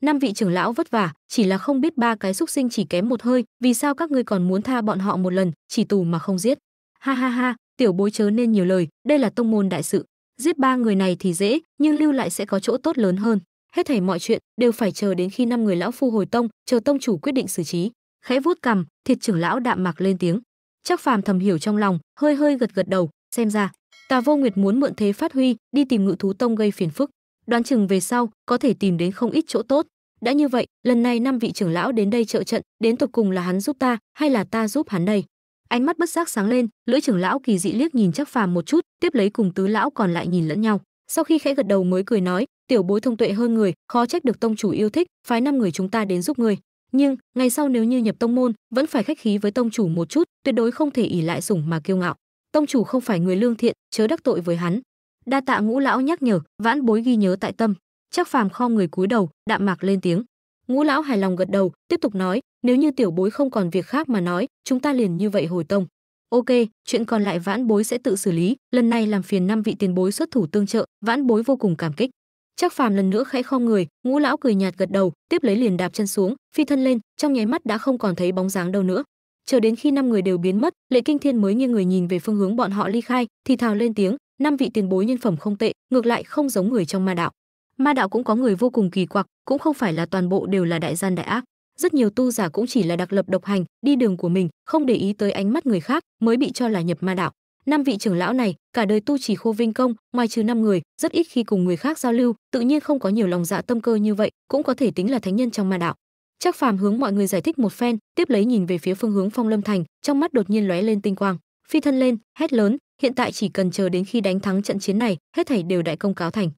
năm vị trưởng lão vất vả chỉ là không biết ba cái xúc sinh chỉ kém một hơi vì sao các ngươi còn muốn tha bọn họ một lần chỉ tù mà không giết ha ha ha tiểu bối chớ nên nhiều lời đây là tông môn đại sự giết ba người này thì dễ nhưng lưu lại sẽ có chỗ tốt lớn hơn hết thảy mọi chuyện đều phải chờ đến khi năm người lão phu hồi tông chờ tông chủ quyết định xử trí khẽ vuốt cằm thiệt trưởng lão đạm mạc lên tiếng chắc phàm thầm hiểu trong lòng hơi hơi gật gật đầu xem ra tà vô nguyệt muốn mượn thế phát huy đi tìm ngự thú tông gây phiền phức đoán chừng về sau có thể tìm đến không ít chỗ tốt đã như vậy lần này năm vị trưởng lão đến đây trợ trận đến tục cùng là hắn giúp ta hay là ta giúp hắn đây ánh mắt bất giác sáng lên lưỡi trưởng lão kỳ dị liếc nhìn chắc phàm một chút tiếp lấy cùng tứ lão còn lại nhìn lẫn nhau sau khi khẽ gật đầu mới cười nói tiểu bối thông tuệ hơn người khó trách được tông chủ yêu thích phái năm người chúng ta đến giúp người nhưng ngày sau nếu như nhập tông môn vẫn phải khách khí với tông chủ một chút tuyệt đối không thể ỉ lại sủng mà kiêu ngạo tông chủ không phải người lương thiện chớ đắc tội với hắn đa tạ ngũ lão nhắc nhở vãn bối ghi nhớ tại tâm chắc phàm kho người cúi đầu đạm mạc lên tiếng ngũ lão hài lòng gật đầu tiếp tục nói nếu như tiểu bối không còn việc khác mà nói chúng ta liền như vậy hồi tông ok chuyện còn lại vãn bối sẽ tự xử lý lần này làm phiền năm vị tiền bối xuất thủ tương trợ vãn bối vô cùng cảm kích chắc phàm lần nữa khẽ kho người ngũ lão cười nhạt gật đầu tiếp lấy liền đạp chân xuống phi thân lên trong nháy mắt đã không còn thấy bóng dáng đâu nữa chờ đến khi năm người đều biến mất lệ kinh thiên mới nghiêng người nhìn về phương hướng bọn họ ly khai thì thào lên tiếng năm vị tiền bối nhân phẩm không tệ ngược lại không giống người trong ma đạo ma đạo cũng có người vô cùng kỳ quặc cũng không phải là toàn bộ đều là đại gian đại ác rất nhiều tu giả cũng chỉ là đặc lập độc hành đi đường của mình không để ý tới ánh mắt người khác mới bị cho là nhập ma đạo năm vị trưởng lão này cả đời tu chỉ khô vinh công ngoài trừ năm người rất ít khi cùng người khác giao lưu tự nhiên không có nhiều lòng dạ tâm cơ như vậy cũng có thể tính là thánh nhân trong ma đạo chắc phàm hướng mọi người giải thích một phen tiếp lấy nhìn về phía phương hướng phong lâm thành trong mắt đột nhiên lóe lên tinh quang phi thân lên hét lớn hiện tại chỉ cần chờ đến khi đánh thắng trận chiến này, hết thảy đều đại công cáo thành.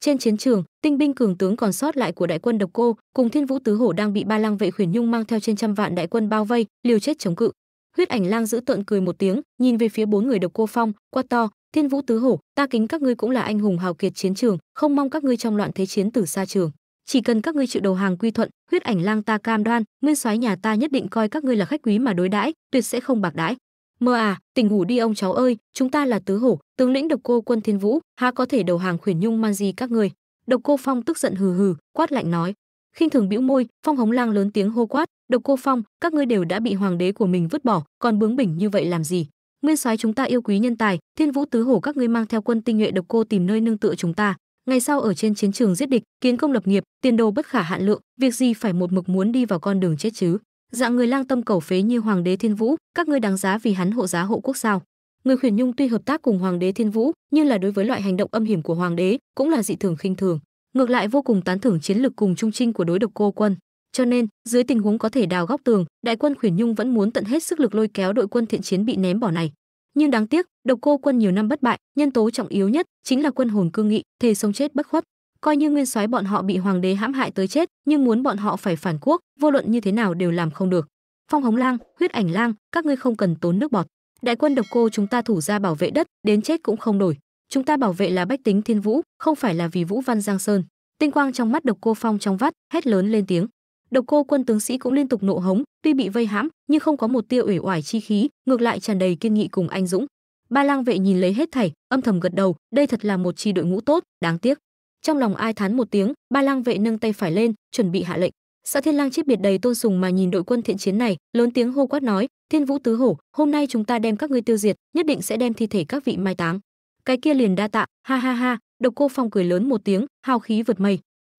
Trên chiến trường, tinh binh cường tướng còn sót lại của đại quân Độc Cô cùng Thiên Vũ tứ hổ đang bị Ba Lang vệ Khuyển Nhung mang theo trên trăm vạn đại quân bao vây, liều chết chống cự. Huyết Ảnh Lang giữ tợn cười một tiếng, nhìn về phía bốn người Độc Cô Phong, quát to: "Thiên Vũ tứ hổ, ta kính các ngươi cũng là anh hùng hào kiệt chiến trường, không mong các ngươi trong loạn thế chiến tử xa trường. Chỉ cần các ngươi chịu đầu hàng quy thuận, Huyết Ảnh Lang ta cam đoan, nguyên soái nhà ta nhất định coi các ngươi là khách quý mà đối đãi, tuyệt sẽ không bạc đãi." mơ à tỉnh ngủ đi ông cháu ơi chúng ta là tứ hổ tướng lĩnh độc cô quân thiên vũ há có thể đầu hàng khuyển nhung man gì các người độc cô phong tức giận hừ hừ quát lạnh nói khinh thường bĩu môi phong hống lang lớn tiếng hô quát độc cô phong các ngươi đều đã bị hoàng đế của mình vứt bỏ còn bướng bỉnh như vậy làm gì nguyên soái chúng ta yêu quý nhân tài thiên vũ tứ hổ các ngươi mang theo quân tinh nhuệ độc cô tìm nơi nương tựa chúng ta ngày sau ở trên chiến trường giết địch kiến công lập nghiệp tiền đồ bất khả hạn lượng việc gì phải một mực muốn đi vào con đường chết chứ dạng người lang tâm cầu phế như hoàng đế thiên vũ các ngươi đáng giá vì hắn hộ giá hộ quốc sao người khuyển nhung tuy hợp tác cùng hoàng đế thiên vũ nhưng là đối với loại hành động âm hiểm của hoàng đế cũng là dị thường khinh thường ngược lại vô cùng tán thưởng chiến lực cùng trung trinh của đối độc cô quân cho nên dưới tình huống có thể đào góc tường đại quân khuyển nhung vẫn muốn tận hết sức lực lôi kéo đội quân thiện chiến bị ném bỏ này nhưng đáng tiếc độc cô quân nhiều năm bất bại nhân tố trọng yếu nhất chính là quân hồn cương nghị thề sống chết bất khuất coi như nguyên soái bọn họ bị hoàng đế hãm hại tới chết nhưng muốn bọn họ phải phản quốc vô luận như thế nào đều làm không được phong hống lang huyết ảnh lang các ngươi không cần tốn nước bọt đại quân độc cô chúng ta thủ ra bảo vệ đất đến chết cũng không đổi chúng ta bảo vệ là bách tính thiên vũ không phải là vì vũ văn giang sơn tinh quang trong mắt độc cô phong trong vắt hét lớn lên tiếng độc cô quân tướng sĩ cũng liên tục nộ hống tuy bị vây hãm nhưng không có một tia uể oải chi khí ngược lại tràn đầy kiên nghị cùng anh dũng ba lang vệ nhìn lấy hết thảy âm thầm gật đầu đây thật là một chi đội ngũ tốt đáng tiếc trong lòng ai thán một tiếng ba lang vệ nâng tay phải lên chuẩn bị hạ lệnh xã thiên lang chiếc biệt đầy tôn sùng mà nhìn đội quân thiện chiến này lớn tiếng hô quát nói thiên vũ tứ hổ hôm nay chúng ta đem các ngươi tiêu diệt nhất định sẽ đem thi thể các vị mai táng cái kia liền đa tạ ha ha ha độc cô phong cười lớn một tiếng hào khí vượt mây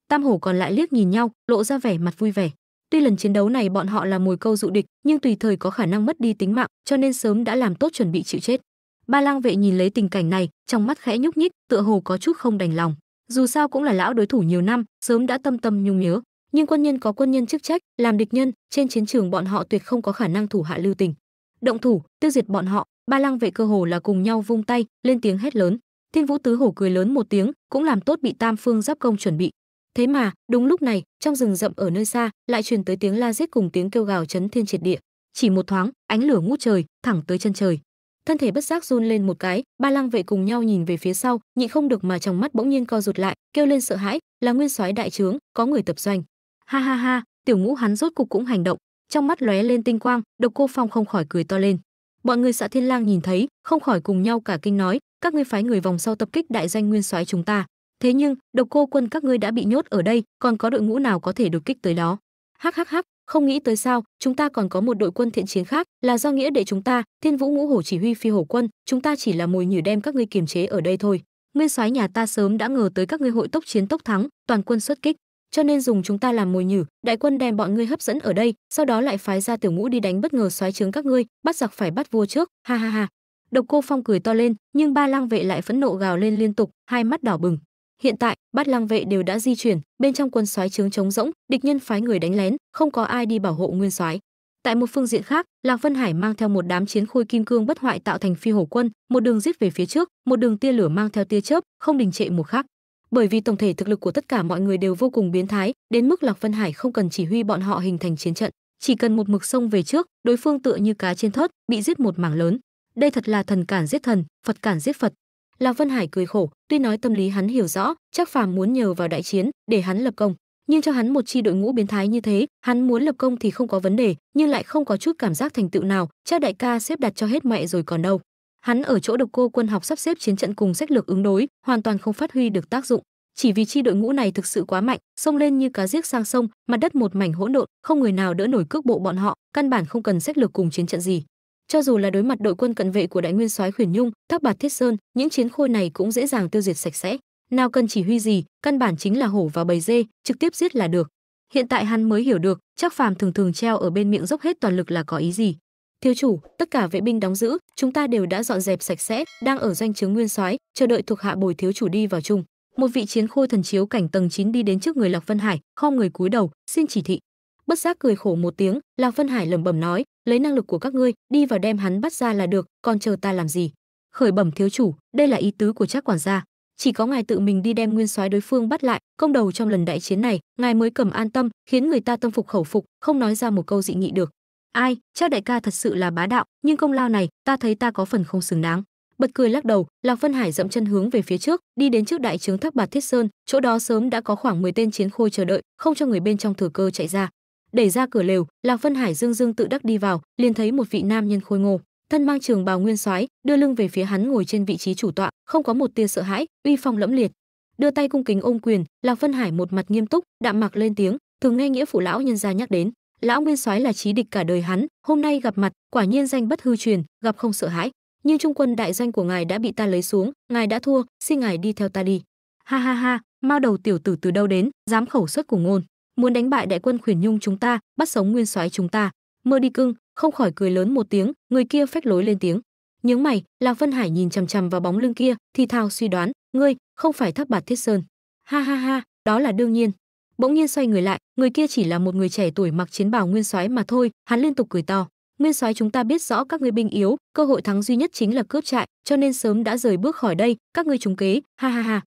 tam hổ còn lại liếc nhìn nhau lộ ra vẻ mặt vui vẻ tuy lần chiến đấu này bọn họ là mồi câu dụ địch nhưng tùy thời có khả năng mất đi tính mạng cho nên sớm đã làm tốt chuẩn bị chịu chết ba lang vệ nhìn lấy tình cảnh này trong mắt khẽ nhúc nhích tựa hồ có chút không đành lòng dù sao cũng là lão đối thủ nhiều năm sớm đã tâm tâm nhung nhớ nhưng quân nhân có quân nhân chức trách làm địch nhân trên chiến trường bọn họ tuyệt không có khả năng thủ hạ lưu tình động thủ tiêu diệt bọn họ ba lăng vệ cơ hồ là cùng nhau vung tay lên tiếng hét lớn thiên vũ tứ hổ cười lớn một tiếng cũng làm tốt bị tam phương giáp công chuẩn bị thế mà đúng lúc này trong rừng rậm ở nơi xa lại truyền tới tiếng la giết cùng tiếng kêu gào chấn thiên triệt địa chỉ một thoáng ánh lửa ngút trời thẳng tới chân trời thân thể bất giác run lên một cái ba lăng vệ cùng nhau nhìn về phía sau nhịn không được mà trong mắt bỗng nhiên co rụt lại kêu lên sợ hãi là nguyên soái đại trướng có người tập doanh ha ha ha tiểu ngũ hắn rốt cục cũng hành động trong mắt lóe lên tinh quang độc cô phong không khỏi cười to lên bọn người xã thiên lang nhìn thấy không khỏi cùng nhau cả kinh nói các ngươi phái người vòng sau tập kích đại danh nguyên soái chúng ta thế nhưng độc cô quân các ngươi đã bị nhốt ở đây còn có đội ngũ nào có thể đột kích tới đó hắc hắc hắc không nghĩ tới sao chúng ta còn có một đội quân thiện chiến khác là do nghĩa để chúng ta thiên vũ ngũ hổ chỉ huy phi hổ quân chúng ta chỉ là mồi nhử đem các ngươi kiềm chế ở đây thôi nguyên soái nhà ta sớm đã ngờ tới các ngươi hội tốc chiến tốc thắng toàn quân xuất kích cho nên dùng chúng ta làm mồi nhử đại quân đem bọn ngươi hấp dẫn ở đây sau đó lại phái ra tiểu ngũ đi đánh bất ngờ soái trướng các ngươi bắt giặc phải bắt vua trước ha ha ha độc cô phong cười to lên nhưng ba lang vệ lại phẫn nộ gào lên liên tục hai mắt đỏ bừng hiện tại bát lang vệ đều đã di chuyển bên trong quân soái trướng trống rỗng địch nhân phái người đánh lén không có ai đi bảo hộ nguyên soái tại một phương diện khác lạc vân hải mang theo một đám chiến khôi kim cương bất hoại tạo thành phi hổ quân một đường giết về phía trước một đường tia lửa mang theo tia chớp không đình trệ một khắc. bởi vì tổng thể thực lực của tất cả mọi người đều vô cùng biến thái đến mức lạc vân hải không cần chỉ huy bọn họ hình thành chiến trận chỉ cần một mực sông về trước đối phương tựa như cá trên thớt bị giết một mảng lớn đây thật là thần cản giết thần phật cản giết phật Lạc Vân Hải cười khổ, tuy nói tâm lý hắn hiểu rõ, chắc phàm muốn nhờ vào đại chiến để hắn lập công, nhưng cho hắn một chi đội ngũ biến thái như thế, hắn muốn lập công thì không có vấn đề, nhưng lại không có chút cảm giác thành tựu nào, chắc đại ca xếp đặt cho hết mẹ rồi còn đâu. Hắn ở chỗ độc cô quân học sắp xếp chiến trận cùng sách lược ứng đối, hoàn toàn không phát huy được tác dụng. Chỉ vì chi đội ngũ này thực sự quá mạnh, xông lên như cá giết sang sông, mặt đất một mảnh hỗn độn, không người nào đỡ nổi cước bộ bọn họ, căn bản không cần sách lược cùng chiến trận gì cho dù là đối mặt đội quân cận vệ của đại nguyên soái khuyển nhung các bạt thiết sơn những chiến khôi này cũng dễ dàng tiêu diệt sạch sẽ nào cần chỉ huy gì căn bản chính là hổ và bầy dê trực tiếp giết là được hiện tại hắn mới hiểu được chắc phàm thường thường treo ở bên miệng dốc hết toàn lực là có ý gì thiếu chủ tất cả vệ binh đóng giữ chúng ta đều đã dọn dẹp sạch sẽ đang ở doanh trướng nguyên soái chờ đợi thuộc hạ bồi thiếu chủ đi vào chung một vị chiến khôi thần chiếu cảnh tầng 9 đi đến trước người lộc vân hải khom người cúi đầu xin chỉ thị bất giác cười khổ một tiếng lạc vân hải lẩm bẩm nói lấy năng lực của các ngươi đi vào đem hắn bắt ra là được còn chờ ta làm gì khởi bẩm thiếu chủ đây là ý tứ của trác quản gia chỉ có ngài tự mình đi đem nguyên soái đối phương bắt lại công đầu trong lần đại chiến này ngài mới cầm an tâm khiến người ta tâm phục khẩu phục không nói ra một câu dị nghị được ai Trác đại ca thật sự là bá đạo nhưng công lao này ta thấy ta có phần không xứng đáng bật cười lắc đầu lạc vân hải dậm chân hướng về phía trước đi đến trước đại trướng thác bạt thiết sơn chỗ đó sớm đã có khoảng 10 tên chiến khôi chờ đợi không cho người bên trong thừa cơ chạy ra đẩy ra cửa lều lạc vân hải dương dương tự đắc đi vào liền thấy một vị nam nhân khôi ngô thân mang trường bào nguyên soái đưa lưng về phía hắn ngồi trên vị trí chủ tọa không có một tia sợ hãi uy phong lẫm liệt đưa tay cung kính ôm quyền lạc vân hải một mặt nghiêm túc đạm mặc lên tiếng thường nghe nghĩa phụ lão nhân gia nhắc đến lão nguyên soái là trí địch cả đời hắn hôm nay gặp mặt quả nhiên danh bất hư truyền gặp không sợ hãi nhưng trung quân đại danh của ngài đã bị ta lấy xuống ngài đã thua xin ngài đi theo ta đi ha ha ha mao đầu tiểu tử từ đâu đến dám khẩu xuất cùng ngôn muốn đánh bại đại quân khuyển nhung chúng ta bắt sống nguyên soái chúng ta mơ đi cưng không khỏi cười lớn một tiếng người kia phách lối lên tiếng nhướng mày lạc vân hải nhìn chằm chằm vào bóng lưng kia thì thào suy đoán ngươi không phải tháp bạt thiết sơn ha ha ha đó là đương nhiên bỗng nhiên xoay người lại người kia chỉ là một người trẻ tuổi mặc chiến bào nguyên soái mà thôi hắn liên tục cười to nguyên soái chúng ta biết rõ các ngươi binh yếu cơ hội thắng duy nhất chính là cướp trại cho nên sớm đã rời bước khỏi đây các ngươi trúng kế ha ha ha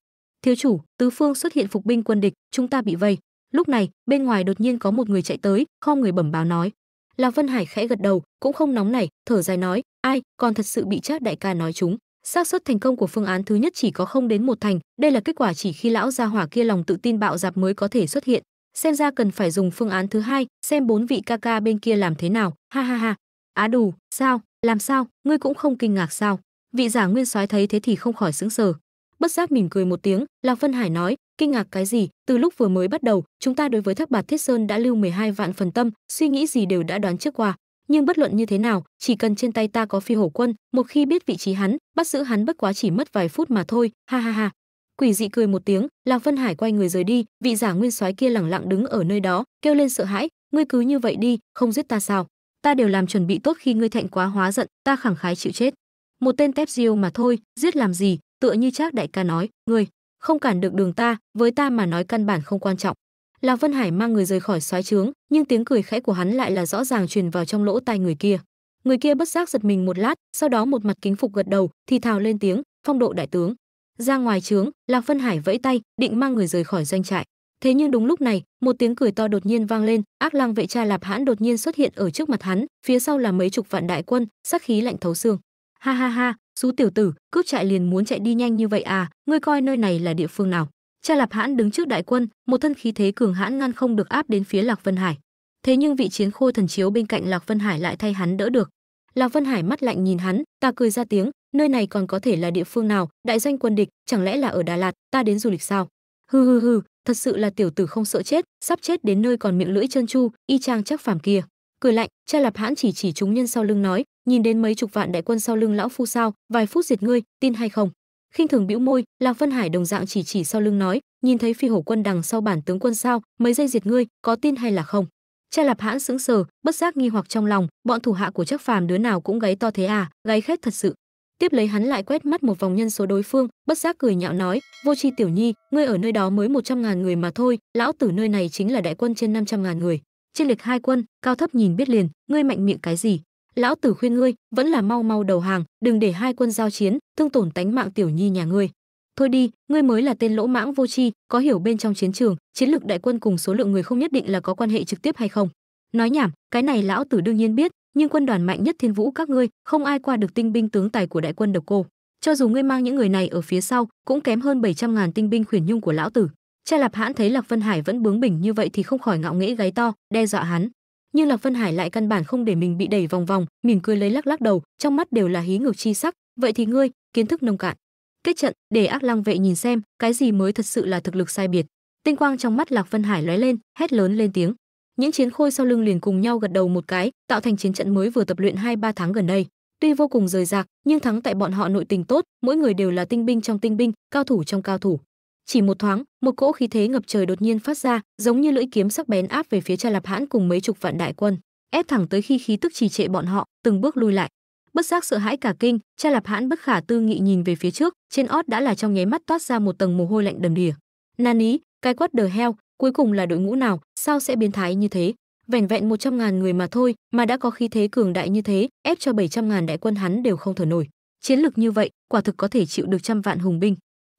thiếu chủ tứ phương xuất hiện phục binh quân địch chúng ta bị vây Lúc này, bên ngoài đột nhiên có một người chạy tới, kho người bẩm báo nói. Lạc Vân Hải khẽ gật đầu, cũng không nóng nảy, thở dài nói, ai, còn thật sự bị Trác đại ca nói chúng. xác suất thành công của phương án thứ nhất chỉ có không đến một thành, đây là kết quả chỉ khi lão gia hỏa kia lòng tự tin bạo dạp mới có thể xuất hiện. Xem ra cần phải dùng phương án thứ hai, xem bốn vị ca ca bên kia làm thế nào. Ha ha ha. Á à đủ, sao, làm sao, ngươi cũng không kinh ngạc sao? Vị giả nguyên soái thấy thế thì không khỏi sững sờ, bất giác mỉm cười một tiếng lạc vân hải nói kinh ngạc cái gì từ lúc vừa mới bắt đầu chúng ta đối với thác bạt thiết sơn đã lưu 12 vạn phần tâm suy nghĩ gì đều đã đoán trước qua nhưng bất luận như thế nào chỉ cần trên tay ta có phi hổ quân một khi biết vị trí hắn bắt giữ hắn bất quá chỉ mất vài phút mà thôi ha ha ha quỷ dị cười một tiếng lạc vân hải quay người rời đi vị giả nguyên soái kia lẳng lặng đứng ở nơi đó kêu lên sợ hãi ngươi cứ như vậy đi không giết ta sao ta đều làm chuẩn bị tốt khi ngươi thẹn quá hóa giận ta khẳng khái chịu chết một tên tép diêu mà thôi giết làm gì tựa như trác đại ca nói người không cản được đường ta với ta mà nói căn bản không quan trọng là vân hải mang người rời khỏi xoáy trướng nhưng tiếng cười khẽ của hắn lại là rõ ràng truyền vào trong lỗ tai người kia người kia bất giác giật mình một lát sau đó một mặt kính phục gật đầu thì thào lên tiếng phong độ đại tướng ra ngoài trướng lạc vân hải vẫy tay định mang người rời khỏi doanh trại thế nhưng đúng lúc này một tiếng cười to đột nhiên vang lên ác lang vệ cha lạp hãn đột nhiên xuất hiện ở trước mặt hắn phía sau là mấy chục vạn đại quân sắc khí lạnh thấu xương ha ha ha xú tiểu tử, cướp trại liền muốn chạy đi nhanh như vậy à, ngươi coi nơi này là địa phương nào? Cha Lạp Hãn đứng trước đại quân, một thân khí thế cường hãn ngăn không được áp đến phía Lạc Vân Hải. Thế nhưng vị chiến khôi thần chiếu bên cạnh Lạc Vân Hải lại thay hắn đỡ được. Lạc Vân Hải mắt lạnh nhìn hắn, ta cười ra tiếng, nơi này còn có thể là địa phương nào, đại danh quân địch, chẳng lẽ là ở Đà Lạt, ta đến du lịch sao? Hừ hừ hừ, thật sự là tiểu tử không sợ chết, sắp chết đến nơi còn miệng lưỡi chân chu, y chang chắc phàm kia. Cười lạnh, cha Lạp Hãn chỉ chỉ chúng nhân sau lưng nói, nhìn đến mấy chục vạn đại quân sau lưng lão phu sao vài phút diệt ngươi tin hay không khinh thường bĩu môi lạc vân hải đồng dạng chỉ chỉ sau lưng nói nhìn thấy phi hổ quân đằng sau bản tướng quân sao mấy giây diệt ngươi có tin hay là không cha lạp hãn sững sờ bất giác nghi hoặc trong lòng bọn thủ hạ của chắc phàm đứa nào cũng gáy to thế à gáy khét thật sự tiếp lấy hắn lại quét mắt một vòng nhân số đối phương bất giác cười nhạo nói vô tri tiểu nhi ngươi ở nơi đó mới một trăm ngàn người mà thôi lão tử nơi này chính là đại quân trên năm trăm ngàn người trên lịch hai quân cao thấp nhìn biết liền ngươi mạnh miệng cái gì lão tử khuyên ngươi vẫn là mau mau đầu hàng đừng để hai quân giao chiến thương tổn tánh mạng tiểu nhi nhà ngươi thôi đi ngươi mới là tên lỗ mãng vô tri có hiểu bên trong chiến trường chiến lược đại quân cùng số lượng người không nhất định là có quan hệ trực tiếp hay không nói nhảm cái này lão tử đương nhiên biết nhưng quân đoàn mạnh nhất thiên vũ các ngươi không ai qua được tinh binh tướng tài của đại quân độc cô cho dù ngươi mang những người này ở phía sau cũng kém hơn bảy trăm ngàn tinh binh khuyển nhung của lão tử cha lạp hãn thấy lạc vân hải vẫn bướng bỉnh như vậy thì không khỏi ngạo nghễ gáy to đe dọa hắn nhưng lạc vân hải lại căn bản không để mình bị đẩy vòng vòng mỉm cười lấy lắc lắc đầu trong mắt đều là hí ngược chi sắc vậy thì ngươi kiến thức nông cạn kết trận để ác lăng vệ nhìn xem cái gì mới thật sự là thực lực sai biệt tinh quang trong mắt lạc vân hải lóe lên hét lớn lên tiếng những chiến khôi sau lưng liền cùng nhau gật đầu một cái tạo thành chiến trận mới vừa tập luyện hai ba tháng gần đây tuy vô cùng rời rạc nhưng thắng tại bọn họ nội tình tốt mỗi người đều là tinh binh trong tinh binh cao thủ trong cao thủ chỉ một thoáng một cỗ khí thế ngập trời đột nhiên phát ra giống như lưỡi kiếm sắc bén áp về phía cha lạp hãn cùng mấy chục vạn đại quân ép thẳng tới khi khí tức trì trệ bọn họ từng bước lui lại bất giác sợ hãi cả kinh cha lạp hãn bất khả tư nghị nhìn về phía trước trên ót đã là trong nháy mắt toát ra một tầng mồ hôi lạnh đầm đìa nan ý cái quát đờ heo cuối cùng là đội ngũ nào sao sẽ biến thái như thế vẻn vẹn một trăm ngàn người mà thôi mà đã có khí thế cường đại như thế ép cho bảy trăm ngàn đại quân hắn đều không thở nổi chiến lực như vậy quả thực có thể chịu được trăm vạn hùng binh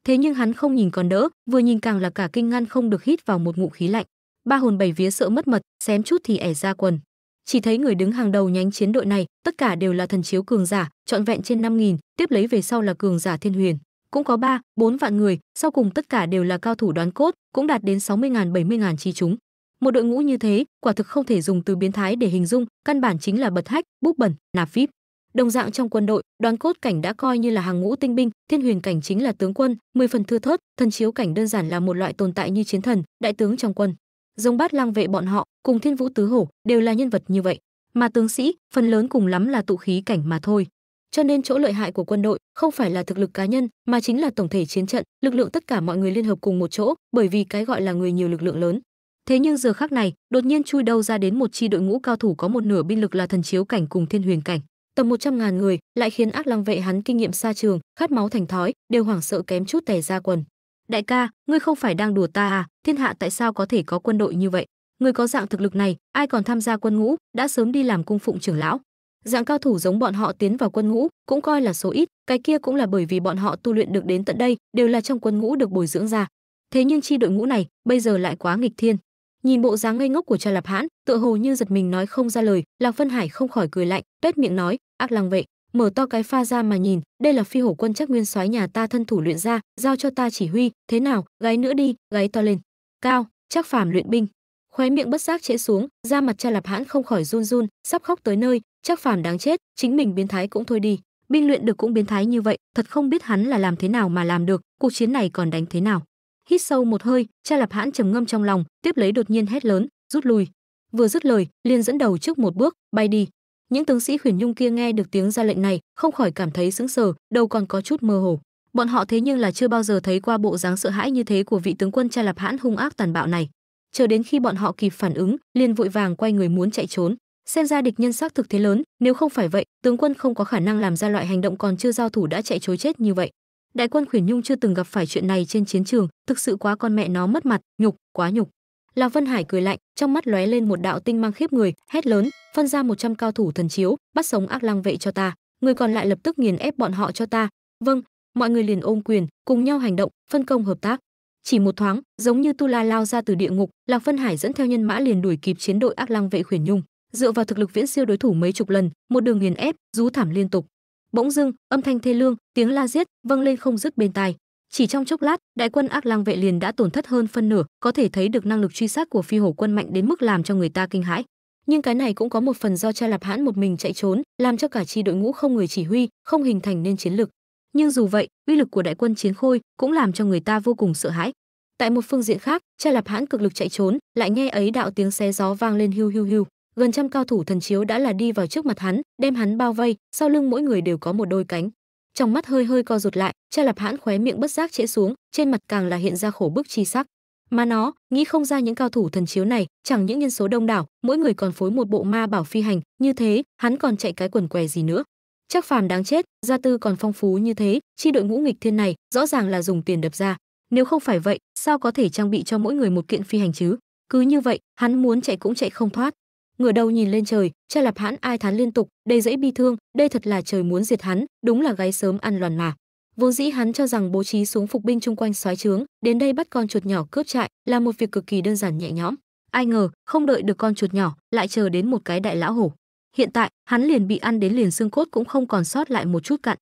thế nhưng hắn không nhìn còn đỡ vừa nhìn càng là cả kinh ngăn không được hít vào một ngụ khí lạnh ba hồn bảy vía sợ mất mật xém chút thì ẻ ra quần chỉ thấy người đứng hàng đầu nhánh chiến đội này tất cả đều là thần chiếu cường giả trọn vẹn trên năm nghìn tiếp lấy về sau là cường giả thiên huyền cũng có ba bốn vạn người sau cùng tất cả đều là cao thủ đoán cốt cũng đạt đến sáu mươi ngàn bảy mươi ngàn chi chúng một đội ngũ như thế quả thực không thể dùng từ biến thái để hình dung căn bản chính là bật hách búp bẩn nạp phíp Đồng dạng trong quân đội, đoán cốt cảnh đã coi như là hàng ngũ tinh binh, thiên huyền cảnh chính là tướng quân, mười phần thưa thớt, thần chiếu cảnh đơn giản là một loại tồn tại như chiến thần, đại tướng trong quân. Giống bát lang vệ bọn họ, cùng thiên vũ tứ hổ đều là nhân vật như vậy, mà tướng sĩ phần lớn cùng lắm là tụ khí cảnh mà thôi. Cho nên chỗ lợi hại của quân đội không phải là thực lực cá nhân, mà chính là tổng thể chiến trận, lực lượng tất cả mọi người liên hợp cùng một chỗ, bởi vì cái gọi là người nhiều lực lượng lớn. Thế nhưng giờ khác này, đột nhiên chui đâu ra đến một chi đội ngũ cao thủ có một nửa binh lực là thần chiếu cảnh cùng thiên huyền cảnh tầm 100.000 người lại khiến ác lăng vệ hắn kinh nghiệm xa trường khát máu thành thói đều hoảng sợ kém chút tè ra quần đại ca ngươi không phải đang đùa ta à thiên hạ tại sao có thể có quân đội như vậy người có dạng thực lực này ai còn tham gia quân ngũ đã sớm đi làm cung phụng trưởng lão dạng cao thủ giống bọn họ tiến vào quân ngũ cũng coi là số ít cái kia cũng là bởi vì bọn họ tu luyện được đến tận đây đều là trong quân ngũ được bồi dưỡng ra thế nhưng chi đội ngũ này bây giờ lại quá nghịch thiên nhìn bộ dáng ngây ngốc của cha lạp hãn tựa hồ như giật mình nói không ra lời lạc vân hải không khỏi cười lạnh tuét miệng nói ác lăng vệ mở to cái pha ra mà nhìn đây là phi hổ quân chắc nguyên soái nhà ta thân thủ luyện ra giao cho ta chỉ huy thế nào gáy nữa đi gáy to lên cao chắc phàm luyện binh khóe miệng bất giác trễ xuống da mặt cha lạp hãn không khỏi run run sắp khóc tới nơi chắc phàm đáng chết chính mình biến thái cũng thôi đi binh luyện được cũng biến thái như vậy thật không biết hắn là làm thế nào mà làm được cuộc chiến này còn đánh thế nào hít sâu một hơi cha lạp hãn trầm ngâm trong lòng tiếp lấy đột nhiên hét lớn rút lui vừa dứt lời liền dẫn đầu trước một bước bay đi những tướng sĩ Huyền nhung kia nghe được tiếng ra lệnh này không khỏi cảm thấy sững sờ đâu còn có chút mơ hồ bọn họ thế nhưng là chưa bao giờ thấy qua bộ dáng sợ hãi như thế của vị tướng quân cha lạp hãn hung ác tàn bạo này chờ đến khi bọn họ kịp phản ứng liền vội vàng quay người muốn chạy trốn xem ra địch nhân xác thực thế lớn nếu không phải vậy tướng quân không có khả năng làm ra loại hành động còn chưa giao thủ đã chạy chối chết như vậy Đại quân Khuyển Nhung chưa từng gặp phải chuyện này trên chiến trường, thực sự quá con mẹ nó mất mặt, nhục, quá nhục. Lạc Vân Hải cười lạnh, trong mắt lóe lên một đạo tinh mang khiếp người, hét lớn, phân ra 100 cao thủ thần chiếu, bắt sống ác lang vệ cho ta, người còn lại lập tức nghiền ép bọn họ cho ta. Vâng, mọi người liền ôm quyền, cùng nhau hành động, phân công hợp tác. Chỉ một thoáng, giống như Tu La lao ra từ địa ngục, Lạc Vân Hải dẫn theo nhân mã liền đuổi kịp chiến đội ác lang vệ Khuyển Nhung, dựa vào thực lực viễn siêu đối thủ mấy chục lần, một đường nghiền ép, rú thảm liên tục bỗng dưng âm thanh thê lương tiếng la giết vâng lên không dứt bên tai chỉ trong chốc lát đại quân ác lang vệ liền đã tổn thất hơn phân nửa có thể thấy được năng lực truy sát của phi hổ quân mạnh đến mức làm cho người ta kinh hãi nhưng cái này cũng có một phần do cha lạp hãn một mình chạy trốn làm cho cả chi đội ngũ không người chỉ huy không hình thành nên chiến lực nhưng dù vậy uy lực của đại quân chiến khôi cũng làm cho người ta vô cùng sợ hãi tại một phương diện khác cha lạp hãn cực lực chạy trốn lại nghe ấy đạo tiếng xé gió vang lên hiu hiu hiu gần trăm cao thủ thần chiếu đã là đi vào trước mặt hắn đem hắn bao vây sau lưng mỗi người đều có một đôi cánh trong mắt hơi hơi co rụt lại cha lạp hãn khóe miệng bất giác trễ xuống trên mặt càng là hiện ra khổ bức chi sắc mà nó nghĩ không ra những cao thủ thần chiếu này chẳng những nhân số đông đảo mỗi người còn phối một bộ ma bảo phi hành như thế hắn còn chạy cái quần què gì nữa chắc phàm đáng chết gia tư còn phong phú như thế chi đội ngũ nghịch thiên này rõ ràng là dùng tiền đập ra nếu không phải vậy sao có thể trang bị cho mỗi người một kiện phi hành chứ cứ như vậy hắn muốn chạy cũng chạy không thoát ngửa đầu nhìn lên trời cha lạp hãn ai thán liên tục đầy dẫy bi thương đây thật là trời muốn diệt hắn đúng là gáy sớm ăn loàn mà vốn dĩ hắn cho rằng bố trí xuống phục binh chung quanh soái trướng đến đây bắt con chuột nhỏ cướp trại là một việc cực kỳ đơn giản nhẹ nhõm ai ngờ không đợi được con chuột nhỏ lại chờ đến một cái đại lão hổ hiện tại hắn liền bị ăn đến liền xương cốt cũng không còn sót lại một chút cặn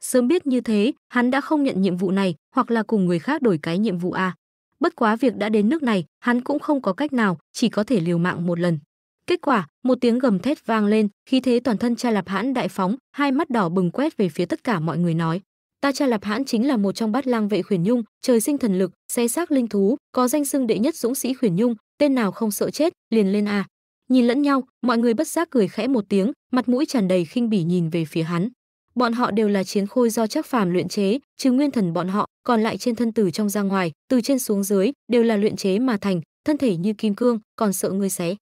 sớm biết như thế hắn đã không nhận nhiệm vụ này hoặc là cùng người khác đổi cái nhiệm vụ a bất quá việc đã đến nước này hắn cũng không có cách nào chỉ có thể liều mạng một lần Kết quả, một tiếng gầm thét vang lên, khí thế toàn thân Cha Lạp Hãn đại phóng, hai mắt đỏ bừng quét về phía tất cả mọi người nói: "Ta Cha Lạp Hãn chính là một trong bát lang vệ khuyển nhung, trời sinh thần lực, xé xác linh thú, có danh xưng đệ nhất dũng sĩ khuyển nhung, tên nào không sợ chết, liền lên À. Nhìn lẫn nhau, mọi người bất giác cười khẽ một tiếng, mặt mũi tràn đầy khinh bỉ nhìn về phía hắn. Bọn họ đều là chiến khôi do chắc Phàm luyện chế, trừ nguyên thần bọn họ, còn lại trên thân tử trong ra ngoài, từ trên xuống dưới đều là luyện chế mà thành, thân thể như kim cương, còn sợ ngươi xé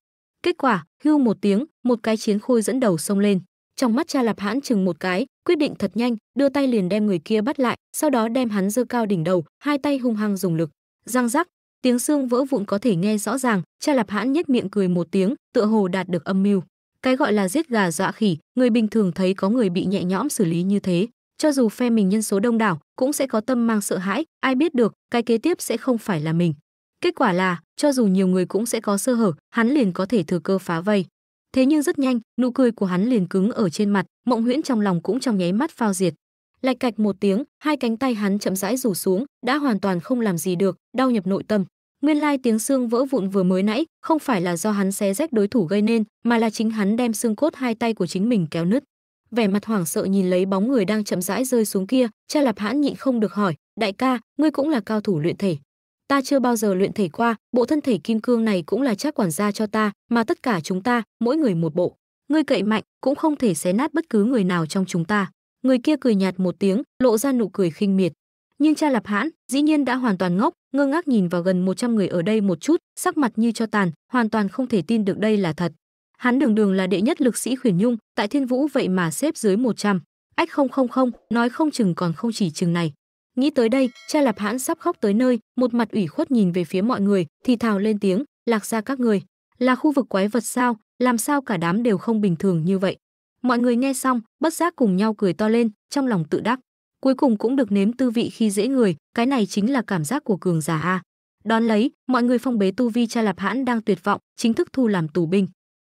Kết quả, hưu một tiếng, một cái chiến khôi dẫn đầu xông lên. Trong mắt cha Lạp Hãn chừng một cái, quyết định thật nhanh, đưa tay liền đem người kia bắt lại, sau đó đem hắn giơ cao đỉnh đầu, hai tay hung hăng dùng lực. Răng rắc, tiếng xương vỡ vụn có thể nghe rõ ràng, cha Lạp Hãn nhếch miệng cười một tiếng, tựa hồ đạt được âm mưu. Cái gọi là giết gà dọa khỉ, người bình thường thấy có người bị nhẹ nhõm xử lý như thế, cho dù phe mình nhân số đông đảo, cũng sẽ có tâm mang sợ hãi, ai biết được, cái kế tiếp sẽ không phải là mình. Kết quả là, cho dù nhiều người cũng sẽ có sơ hở, hắn liền có thể thừa cơ phá vây. Thế nhưng rất nhanh, nụ cười của hắn liền cứng ở trên mặt, Mộng Huyễn trong lòng cũng trong nháy mắt phao diệt. Lạch cạch một tiếng, hai cánh tay hắn chậm rãi rủ xuống, đã hoàn toàn không làm gì được, đau nhập nội tâm. Nguyên lai tiếng xương vỡ vụn vừa mới nãy, không phải là do hắn xé rách đối thủ gây nên, mà là chính hắn đem xương cốt hai tay của chính mình kéo nứt. Vẻ mặt hoảng sợ nhìn lấy bóng người đang chậm rãi rơi xuống kia, cha Lạp Hãn nhịn không được hỏi, "Đại ca, ngươi cũng là cao thủ luyện thể, ta chưa bao giờ luyện thể qua bộ thân thể kim cương này cũng là trác quản gia cho ta mà tất cả chúng ta mỗi người một bộ ngươi cậy mạnh cũng không thể xé nát bất cứ người nào trong chúng ta người kia cười nhạt một tiếng lộ ra nụ cười khinh miệt nhưng cha lạp hãn dĩ nhiên đã hoàn toàn ngốc ngơ ngác nhìn vào gần 100 người ở đây một chút sắc mặt như cho tàn hoàn toàn không thể tin được đây là thật hắn đường đường là đệ nhất lực sĩ khuyển nhung tại thiên vũ vậy mà xếp dưới 100. ách không không không nói không chừng còn không chỉ chừng này Nghĩ tới đây, cha Lạp Hãn sắp khóc tới nơi, một mặt ủy khuất nhìn về phía mọi người, thì thào lên tiếng, "Lạc ra các người, là khu vực quái vật sao, làm sao cả đám đều không bình thường như vậy?" Mọi người nghe xong, bất giác cùng nhau cười to lên, trong lòng tự đắc. Cuối cùng cũng được nếm tư vị khi dễ người, cái này chính là cảm giác của cường giả a. Đón lấy, mọi người phong bế tu vi cha Lạp Hãn đang tuyệt vọng, chính thức thu làm tù binh.